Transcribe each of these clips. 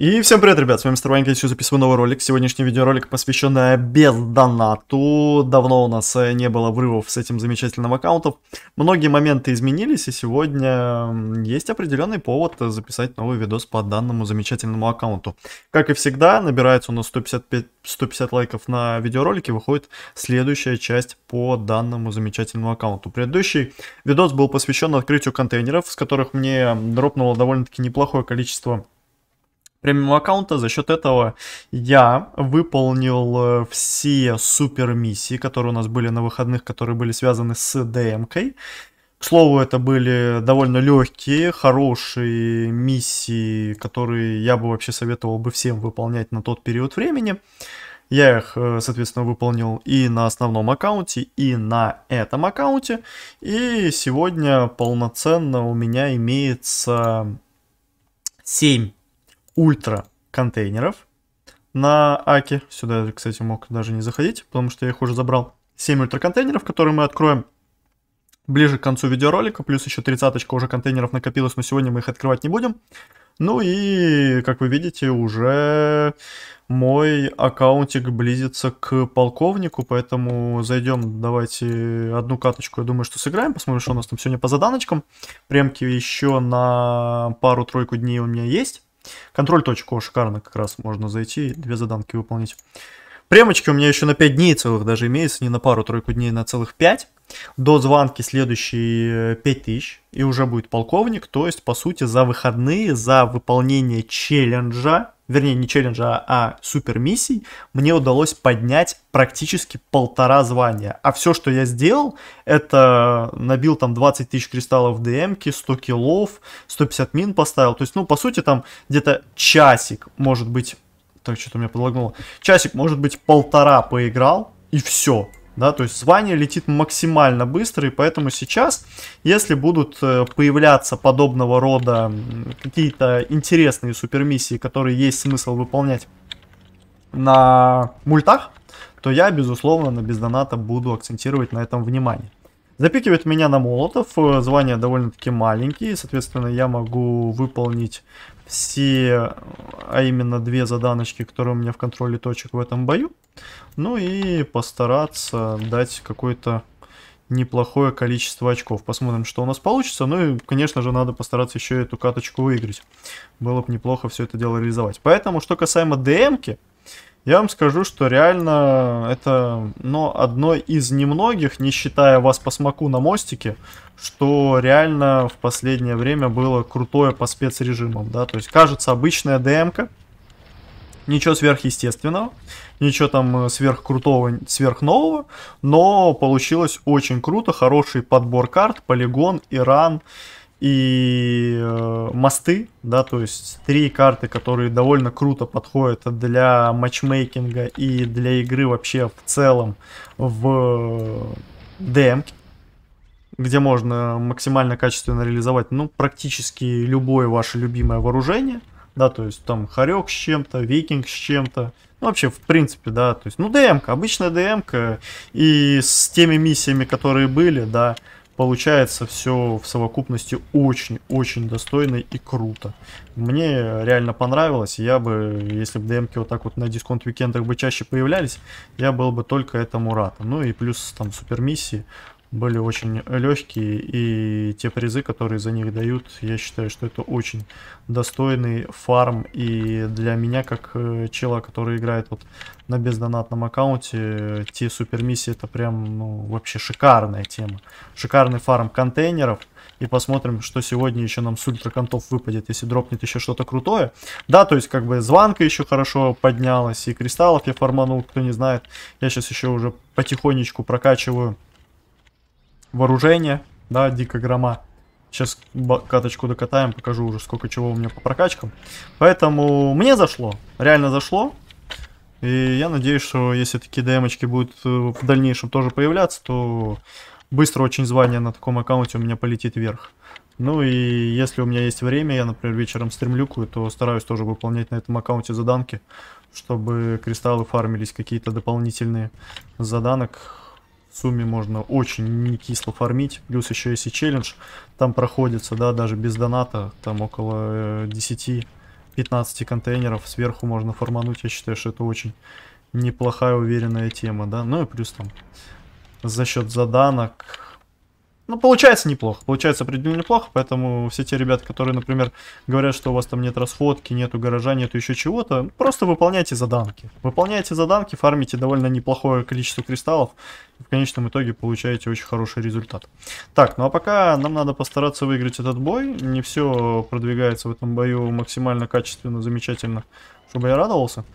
И всем привет, ребят, с вами Мистер Ванька, еще записываю новый ролик. Сегодняшний видеоролик посвящен бездонату. Давно у нас э, не было врывов с этим замечательным аккаунтом. Многие моменты изменились, и сегодня есть определенный повод записать новый видос по данному замечательному аккаунту. Как и всегда, набирается у нас 155, 150 лайков на видеоролике, выходит следующая часть по данному замечательному аккаунту. Предыдущий видос был посвящен открытию контейнеров, с которых мне дропнуло довольно-таки неплохое количество премиум аккаунта. За счет этого я выполнил э, все супер миссии, которые у нас были на выходных, которые были связаны с дм К слову, это были довольно легкие, хорошие миссии, которые я бы вообще советовал бы всем выполнять на тот период времени. Я их, э, соответственно, выполнил и на основном аккаунте, и на этом аккаунте. И сегодня полноценно у меня имеется 7 ультра контейнеров на Аке. Сюда я, кстати, мог даже не заходить, потому что я их уже забрал. 7 ультра контейнеров, которые мы откроем ближе к концу видеоролика, плюс еще 30 уже контейнеров накопилось, но сегодня мы их открывать не будем. Ну и, как вы видите, уже мой аккаунтик близится к полковнику, поэтому зайдем, давайте одну каточку, я думаю, что сыграем, посмотрим, что у нас там сегодня по заданочкам. Премки еще на пару-тройку дней у меня есть. Контроль.о шикарно как раз можно зайти и две заданки выполнить. Премочки у меня еще на 5 дней целых даже имеется, не на пару-тройку дней, на целых 5. До звонки следующие 5000, э, и уже будет полковник, то есть, по сути, за выходные, за выполнение челленджа вернее, не челленджа, а супер миссий, мне удалось поднять практически полтора звания. А все, что я сделал, это набил там 20 тысяч кристаллов ДМки, 100 килов, 150 мин поставил. То есть, ну, по сути, там где-то часик, может быть, так, что-то меня подлагнуло. Часик, может быть, полтора поиграл, и все. Да, то есть звание летит максимально быстро, и поэтому сейчас, если будут э, появляться подобного рода какие-то интересные супермиссии, которые есть смысл выполнять на мультах, то я, безусловно, на бездоната буду акцентировать на этом внимание. Запикивает меня на молотов, э, звания довольно-таки маленькие, соответственно, я могу выполнить все, а именно две заданочки, которые у меня в контроле точек в этом бою. Ну и постараться дать какое то неплохое количество очков. Посмотрим, что у нас получится. Ну и, конечно же, надо постараться еще эту каточку выиграть. Было бы неплохо все это дело реализовать. Поэтому, что касаемо ДМки, я вам скажу, что реально это ну, одно из немногих, не считая вас по смаку на мостике, что реально в последнее время было крутое по спецрежимам. Да? То есть, кажется, обычная ДМка, Ничего сверхъестественного, ничего там э, сверхкрутого, сверхнового, но получилось очень круто, хороший подбор карт, полигон, Иран и э, мосты, да, то есть три карты, которые довольно круто подходят для матчмейкинга и для игры вообще в целом в э, ДМ, где можно максимально качественно реализовать, ну, практически любое ваше любимое вооружение – да, то есть там Харек с чем-то, Викинг с чем-то, ну, вообще, в принципе, да, то есть, ну, ДМК, обычная ДМК, и с теми миссиями, которые были, да, получается все в совокупности очень-очень достойно и круто. Мне реально понравилось, я бы, если бы ДМки вот так вот на дисконт-викендах бы чаще появлялись, я был бы только этому рад. Ну и плюс там супермиссии, были очень легкие, и те призы, которые за них дают, я считаю, что это очень достойный фарм, и для меня, как э, чела, который играет вот на бездонатном аккаунте, те супермиссии, это прям, ну, вообще шикарная тема. Шикарный фарм контейнеров, и посмотрим, что сегодня еще нам с ультраконтов выпадет, если дропнет еще что-то крутое. Да, то есть как бы звонка еще хорошо поднялась, и кристаллов я фарманул, кто не знает. Я сейчас еще уже потихонечку прокачиваю вооружение, да, дико грома. Сейчас каточку докатаем, покажу уже сколько чего у меня по прокачкам. Поэтому мне зашло, реально зашло. И я надеюсь, что если такие демочки будут э, в дальнейшем тоже появляться, то быстро очень звание на таком аккаунте у меня полетит вверх. Ну и если у меня есть время, я, например, вечером стримлюкаю, то стараюсь тоже выполнять на этом аккаунте заданки, чтобы кристаллы фармились какие-то дополнительные заданок сумме можно очень не кисло фармить. Плюс еще есть и челлендж. Там проходится, да, даже без доната. Там около 10-15 э, контейнеров. Сверху можно формануть. Я считаю, что это очень неплохая, уверенная тема, да. Ну и плюс там за счет заданок, ну, получается неплохо, получается определенно неплохо, поэтому все те ребята, которые, например, говорят, что у вас там нет расходки, нету гаража, нету еще чего-то, просто выполняйте заданки. Выполняйте заданки, фармите довольно неплохое количество кристаллов, и в конечном итоге получаете очень хороший результат. Так, ну а пока нам надо постараться выиграть этот бой, не все продвигается в этом бою максимально качественно, замечательно, чтобы я радовался.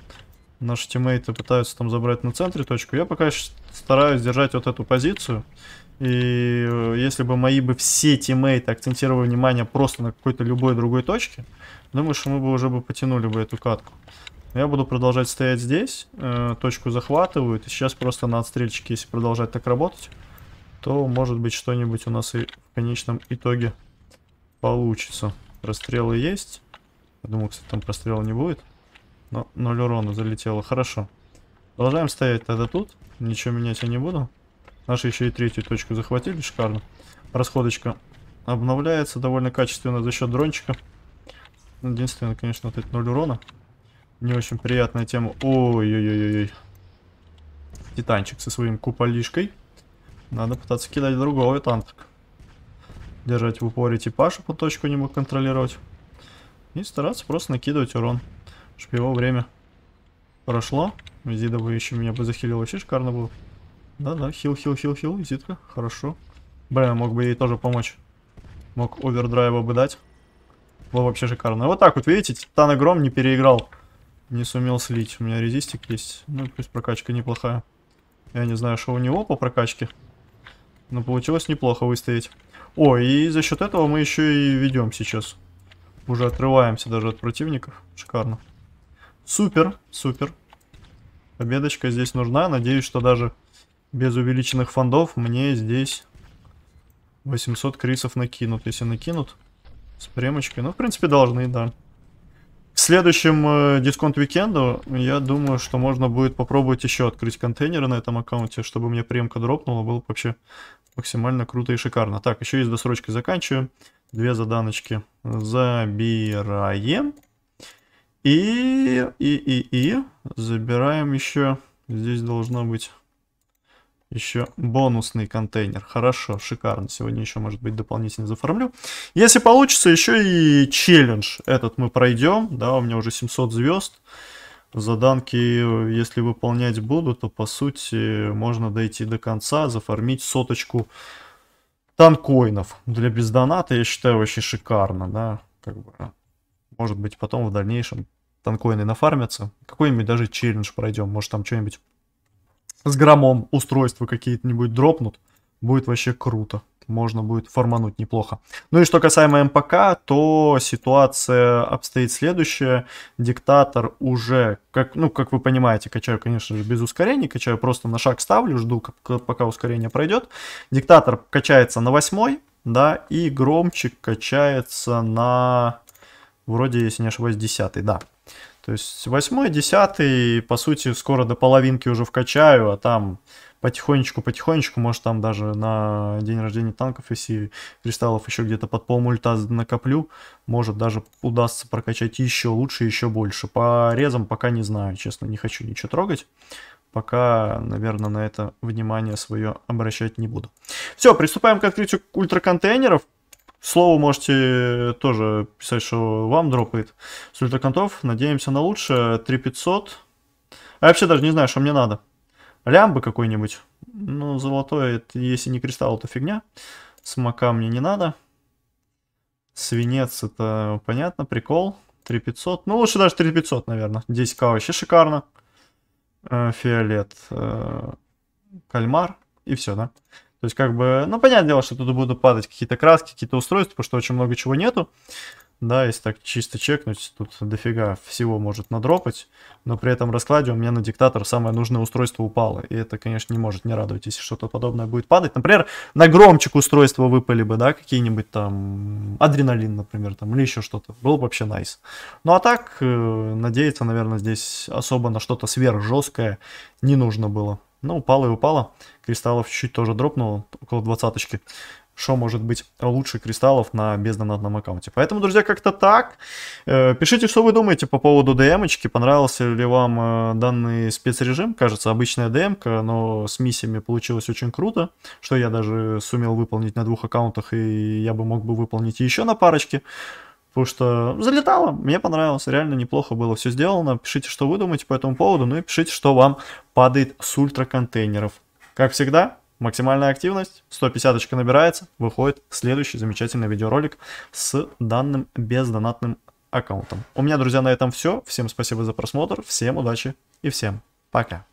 Наши тиммейты пытаются там забрать на центре точку, я пока стараюсь держать вот эту позицию. И э, если бы мои бы все тиммейты акцентировали внимание просто на какой-то любой другой точке, думаю, что мы бы уже бы потянули бы эту катку. я буду продолжать стоять здесь, э, точку захватывают, и сейчас просто на отстрельчике, если продолжать так работать, то может быть что-нибудь у нас и в конечном итоге получится. Прострелы есть. Я думал, кстати, там прострела не будет. Но 0 урона залетело. Хорошо. Продолжаем стоять тогда тут. Ничего менять я не буду. Наши еще и третью точку захватили, шикарно. Расходочка обновляется довольно качественно за счет дрончика. Единственное, конечно, вот этот 0 урона. Не очень приятная тема. Ой-ой-ой-ой. Титанчик со своим куполишкой. Надо пытаться кидать другого танка. Держать в упоре типаж, по точку не мог контролировать. И стараться просто накидывать урон. Чтобы его время прошло. Зида еще меня бы захилил. Вообще шикарно было. Да-да, хил, хил, хил, хил, визитка, хорошо. Блин, мог бы ей тоже помочь. Мог овердрайва бы дать. Было вообще шикарно. Вот так вот, видите, Титан огром не переиграл. Не сумел слить. У меня резистик есть. Ну, пусть прокачка неплохая. Я не знаю, что у него по прокачке. Но получилось неплохо выстоять. О, и за счет этого мы еще и ведем сейчас. Уже отрываемся даже от противников. Шикарно. Супер, супер. Победочка здесь нужна. Надеюсь, что даже без увеличенных фондов мне здесь 800 крисов накинут. Если накинут с премочкой, ну, в принципе, должны, да. В следующем э, дисконт-викенду, я думаю, что можно будет попробовать еще открыть контейнеры на этом аккаунте, чтобы мне премка дропнула, было бы вообще максимально круто и шикарно. Так, еще есть досрочки заканчиваю. Две заданочки забираем. И, и, и, и забираем еще. Здесь должно быть еще бонусный контейнер. Хорошо, шикарно. Сегодня еще, может быть, дополнительно заформлю. Если получится, еще и челлендж этот мы пройдем. Да, у меня уже 700 звезд. Заданки, э, если выполнять буду, то, по сути, можно дойти до конца, зафармить соточку танкоинов. Для бездоната, я считаю, вообще шикарно, да. Как бы, может быть, потом в дальнейшем танкоины нафармятся. Какой-нибудь даже челлендж пройдем. Может, там что-нибудь с громом устройства какие-нибудь дропнут, будет вообще круто. Можно будет формануть неплохо. Ну и что касаемо МПК, то ситуация обстоит следующая. Диктатор уже, как, ну, как вы понимаете, качаю, конечно же, без ускорения. Качаю просто на шаг ставлю, жду, как, пока ускорение пройдет. Диктатор качается на восьмой, да, и громчик качается на, вроде, если не ошибаюсь, десятый, да. То есть восьмой, десятый, по сути, скоро до половинки уже вкачаю, а там потихонечку-потихонечку, может, там даже на день рождения танков, если кристаллов еще где-то под полмульта накоплю, может, даже удастся прокачать еще лучше, еще больше. По резам пока не знаю, честно, не хочу ничего трогать пока, наверное, на это внимание свое обращать не буду. Все, приступаем к открытию ультраконтейнеров. Слову можете тоже писать, что вам дропает. С ультраконтов надеемся на лучшее. 3500. А я вообще даже не знаю, что мне надо. Лямбы какой-нибудь. Ну, золотое, это, если не кристалл, то фигня. Смока мне не надо. Свинец, это понятно, прикол. 3500. Ну, лучше даже 3500, наверное. 10к вообще шикарно. Э, фиолет. Э, кальмар. И все, да? То есть, как бы, ну, понятное дело, что туда будут падать какие-то краски, какие-то устройства, потому что очень много чего нету. Да, если так чисто чекнуть, тут дофига всего может надропать. Но при этом раскладе у меня на диктатор самое нужное устройство упало. И это, конечно, не может не радовать, если что-то подобное будет падать. Например, на громчик устройства выпали бы, да, какие-нибудь там адреналин, например, там, или еще что-то. Было бы вообще nice. Ну а так, э, надеяться, наверное, здесь особо на что-то сверхжесткое не нужно было. Ну, упало и упало. Кристаллов чуть-чуть тоже дропнуло, около двадцаточки. Что может быть лучше кристаллов на бездонатном аккаунте. Поэтому, друзья, как-то так. Э, пишите, что вы думаете по поводу ДМочки. Понравился ли вам э, данный спецрежим? Кажется, обычная ДМка, но с миссиями получилось очень круто. Что я даже сумел выполнить на двух аккаунтах, и я бы мог бы выполнить еще на парочке. Потому что залетало, мне понравилось, реально неплохо было все сделано. Пишите, что вы думаете по этому поводу, ну и пишите, что вам падает с ультра контейнеров. Как всегда, максимальная активность, 150 набирается, выходит следующий замечательный видеоролик с данным бездонатным аккаунтом. У меня, друзья, на этом все. Всем спасибо за просмотр, всем удачи и всем пока.